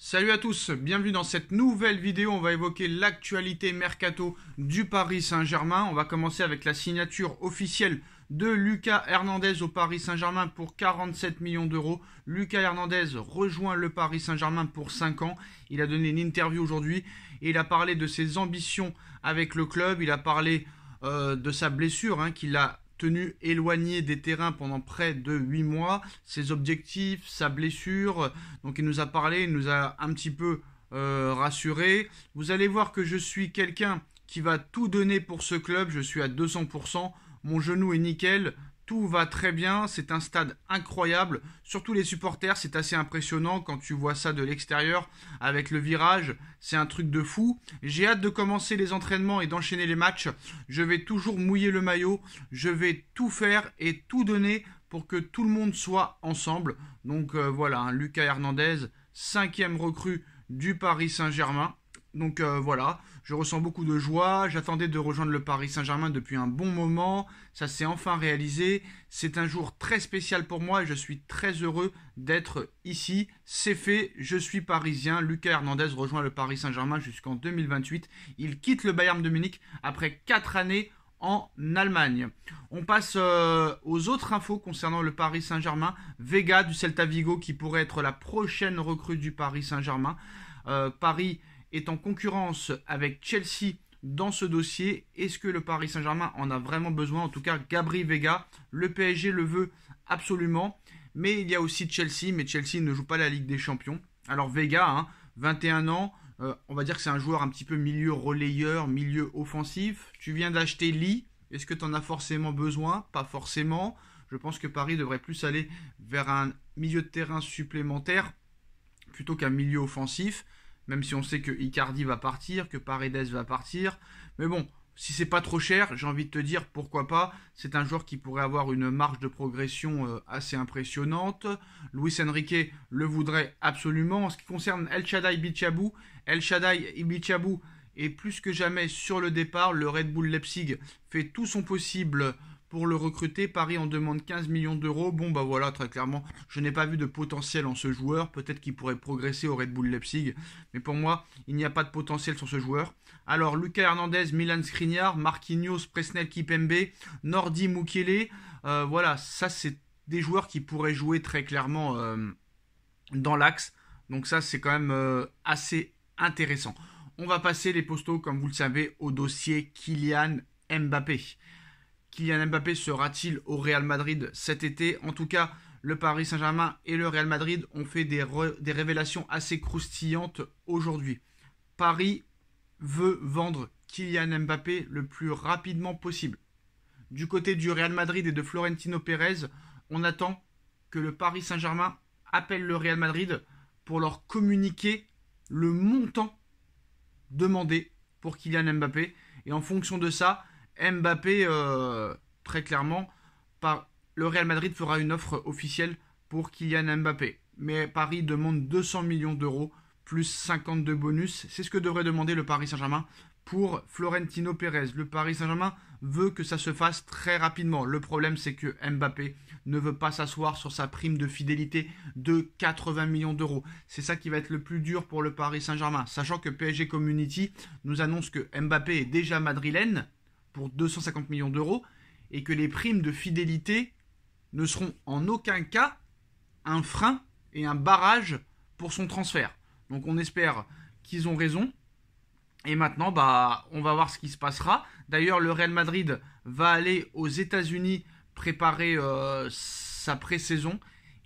Salut à tous, bienvenue dans cette nouvelle vidéo. On va évoquer l'actualité mercato du Paris Saint-Germain. On va commencer avec la signature officielle de Lucas Hernandez au Paris Saint-Germain pour 47 millions d'euros. Lucas Hernandez rejoint le Paris Saint-Germain pour 5 ans. Il a donné une interview aujourd'hui et il a parlé de ses ambitions avec le club. Il a parlé euh, de sa blessure hein, qu'il a tenu éloigné des terrains pendant près de 8 mois, ses objectifs, sa blessure. Donc il nous a parlé, il nous a un petit peu euh, rassuré. Vous allez voir que je suis quelqu'un qui va tout donner pour ce club, je suis à 200%, mon genou est nickel, tout va très bien, c'est un stade incroyable, surtout les supporters, c'est assez impressionnant quand tu vois ça de l'extérieur avec le virage, c'est un truc de fou. J'ai hâte de commencer les entraînements et d'enchaîner les matchs. Je vais toujours mouiller le maillot, je vais tout faire et tout donner pour que tout le monde soit ensemble. Donc euh, voilà, hein, Lucas Hernandez, cinquième recrue du Paris Saint-Germain. Donc euh, voilà, je ressens beaucoup de joie, j'attendais de rejoindre le Paris Saint-Germain depuis un bon moment, ça s'est enfin réalisé, c'est un jour très spécial pour moi et je suis très heureux d'être ici, c'est fait, je suis parisien, Lucas Hernandez rejoint le Paris Saint-Germain jusqu'en 2028, il quitte le Bayern de Munich après 4 années en Allemagne. On passe euh, aux autres infos concernant le Paris Saint-Germain, Vega du Celta Vigo qui pourrait être la prochaine recrue du Paris Saint-Germain, euh, Paris est en concurrence avec Chelsea dans ce dossier. Est-ce que le Paris Saint-Germain en a vraiment besoin En tout cas, Gabri Vega, le PSG le veut absolument. Mais il y a aussi Chelsea, mais Chelsea ne joue pas la Ligue des Champions. Alors Vega, 21 hein, ans, euh, on va dire que c'est un joueur un petit peu milieu relayeur, milieu offensif. Tu viens d'acheter Lee, est-ce que tu en as forcément besoin Pas forcément. Je pense que Paris devrait plus aller vers un milieu de terrain supplémentaire plutôt qu'un milieu offensif. Même si on sait que Icardi va partir, que Paredes va partir. Mais bon, si c'est pas trop cher, j'ai envie de te dire pourquoi pas. C'est un joueur qui pourrait avoir une marge de progression euh, assez impressionnante. Luis Enrique le voudrait absolument. En ce qui concerne El Shaddai Bichabou, El Shaddai Bichabou est plus que jamais sur le départ. Le Red Bull Leipzig fait tout son possible pour le recruter. Paris en demande 15 millions d'euros. Bon, bah voilà, très clairement, je n'ai pas vu de potentiel en ce joueur. Peut-être qu'il pourrait progresser au Red Bull Leipzig. Mais pour moi, il n'y a pas de potentiel sur ce joueur. Alors, Lucas Hernandez, Milan Skriniar, Marquinhos, Presnel Kipembe, Nordi Mukele. Euh, voilà, ça, c'est des joueurs qui pourraient jouer très clairement euh, dans l'axe. Donc, ça, c'est quand même euh, assez intéressant. On va passer les postaux, comme vous le savez, au dossier Kylian Mbappé. Kylian Mbappé sera-t-il au Real Madrid cet été En tout cas, le Paris Saint-Germain et le Real Madrid ont fait des, révélations assez croustillantes aujourd'hui. Paris veut vendre Kylian Mbappé le plus rapidement possible. Du côté du Real Madrid et de Florentino Pérez, on attend que le Paris Saint-Germain appelle le Real Madrid pour leur communiquer le montant demandé pour Kylian Mbappé. Et en fonction de ça, Mbappé, euh, très clairement, le Real Madrid fera une offre officielle pour Kylian Mbappé. Mais Paris demande 200 millions d'euros plus 52 bonus. C'est ce que devrait demander le Paris Saint-Germain pour Florentino Pérez. Le Paris Saint-Germain veut que ça se fasse très rapidement. Le problème, c'est que Mbappé ne veut pas s'asseoir sur sa prime de fidélité de 80 millions d'euros. C'est ça qui va être le plus dur pour le Paris Saint-Germain. Sachant que PSG Community nous annonce que Mbappé est déjà madrilène, pour 250 millions d'euros et que les primes de fidélité ne seront en aucun cas un frein et un barrage pour son transfert. Donc on espère qu'ils ont raison. Et maintenant, bah, on va voir ce qui se passera. D'ailleurs, le Real Madrid va aller aux États-Unis préparer euh, sa pré-saison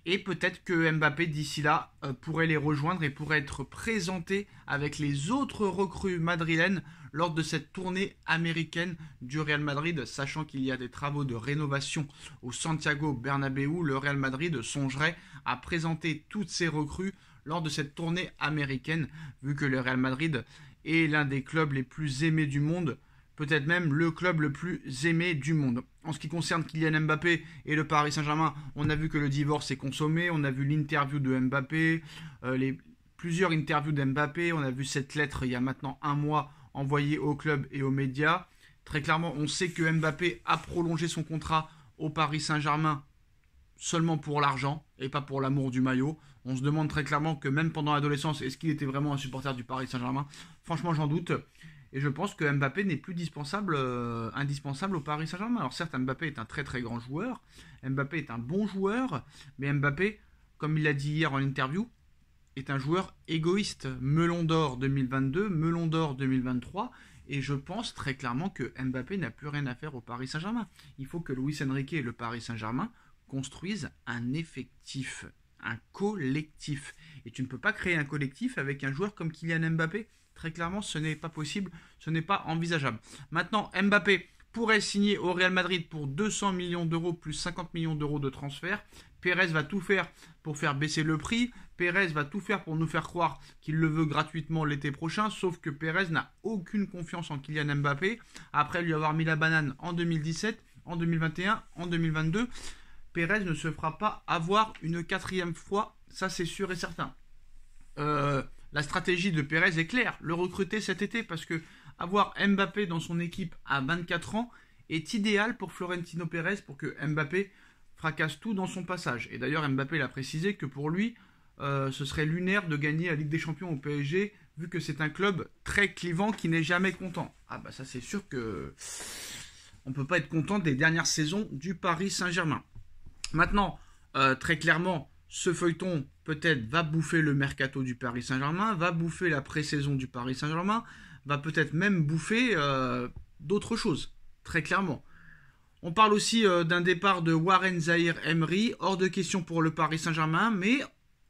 et peut-être que Mbappé d'ici là euh, pourrait les rejoindre et pourrait être présenté avec les autres recrues madrilènes lors de cette tournée américaine du Real Madrid, sachant qu'il y a des travaux de rénovation au Santiago Bernabéu, le Real Madrid songerait à présenter toutes ses recrues lors de cette tournée américaine, vu que le Real Madrid est l'un des clubs les plus aimés du monde, peut-être même le club le plus aimé du monde. En ce qui concerne Kylian Mbappé et le Paris Saint-Germain, on a vu que le divorce est consommé, on a vu l'interview de Mbappé, euh, les plusieurs interviews d'Mbappé, on a vu cette lettre il y a maintenant un mois envoyée au club et aux médias. Très clairement, on sait que Mbappé a prolongé son contrat au Paris Saint-Germain seulement pour l'argent et pas pour l'amour du maillot. On se demande très clairement que même pendant l'adolescence, est-ce qu'il était vraiment un supporter du Paris Saint-Germain Franchement, j'en doute. Et je pense que Mbappé n'est plus euh, indispensable au Paris Saint-Germain. Alors certes, Mbappé est un très très grand joueur, Mbappé est un bon joueur, mais Mbappé, comme il l'a dit hier en interview, est un joueur égoïste. Melon d'or 2022, Melon d'or 2023, et je pense très clairement que Mbappé n'a plus rien à faire au Paris Saint-Germain. Il faut que Luis Enrique et le Paris Saint-Germain construisent un effectif, un collectif. Et tu ne peux pas créer un collectif avec un joueur comme Kylian Mbappé Très clairement, ce n'est pas possible, ce n'est pas envisageable. Maintenant, Mbappé pourrait signer au Real Madrid pour 200 millions d'euros plus 50 millions d'euros de transfert. Pérez va tout faire pour faire baisser le prix. Pérez va tout faire pour nous faire croire qu'il le veut gratuitement l'été prochain, sauf que Pérez n'a aucune confiance en Kylian Mbappé. Après lui avoir mis la banane en 2017, en 2021, en 2022, Pérez ne se fera pas avoir une quatrième fois, ça c'est sûr et certain. Euh, la stratégie de Pérez est claire, le recruter cet été parce que avoir Mbappé dans son équipe à 24 ans est idéal pour Florentino Pérez pour que Mbappé fracasse tout dans son passage. Et d'ailleurs Mbappé l'a précisé que pour lui, euh, ce serait lunaire de gagner la Ligue des Champions au PSG vu que c'est un club très clivant qui n'est jamais content. Ah bah ça c'est sûr que on ne peut pas être content des dernières saisons du Paris Saint-Germain. Maintenant, euh, très clairement, ce feuilleton peut-être va bouffer le mercato du Paris Saint-Germain, va bouffer la pré-saison du Paris Saint-Germain, va peut-être même bouffer euh, d'autres choses, très clairement. On parle aussi euh, d'un départ de Warren Zahir Emery, hors de question pour le Paris Saint-Germain, mais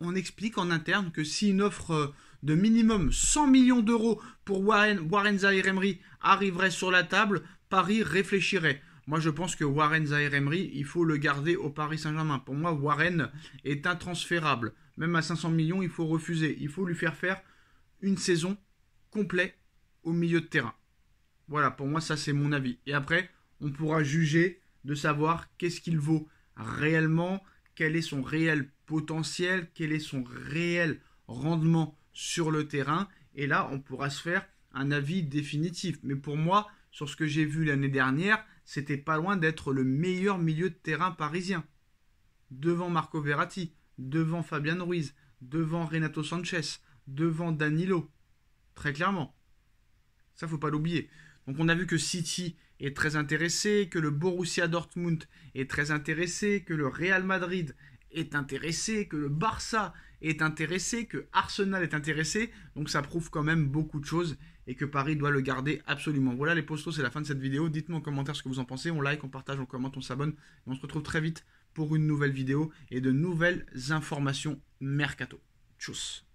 on explique en interne que si une offre euh, de minimum 100 millions d'euros pour Warren, Warren Zahir Emery arriverait sur la table, Paris réfléchirait. Moi, je pense que Warren Zaire Emery, il faut le garder au Paris Saint-Germain. Pour moi, Warren est intransférable. Même à 500 millions, il faut refuser. Il faut lui faire faire une saison complète au milieu de terrain. Voilà, pour moi, ça, c'est mon avis. Et après, on pourra juger de savoir qu'est-ce qu'il vaut réellement, quel est son réel potentiel, quel est son réel rendement sur le terrain. Et là, on pourra se faire un avis définitif. Mais pour moi, sur ce que j'ai vu l'année dernière, c'était pas loin d'être le meilleur milieu de terrain parisien. Devant Marco Verratti, devant Fabian Ruiz, devant Renato Sanchez, devant Danilo. Très clairement. Ça, faut pas l'oublier. Donc on a vu que City est très intéressé, que le Borussia Dortmund est très intéressé, que le Real Madrid est intéressé, que le Barça est intéressé, que Arsenal est intéressé. Donc ça prouve quand même beaucoup de choses et que Paris doit le garder absolument. Voilà les postos, c'est la fin de cette vidéo. Dites-moi en commentaire ce que vous en pensez. On like, on partage, on commente, on s'abonne. Et on se retrouve très vite pour une nouvelle vidéo et de nouvelles informations mercato. Tchuss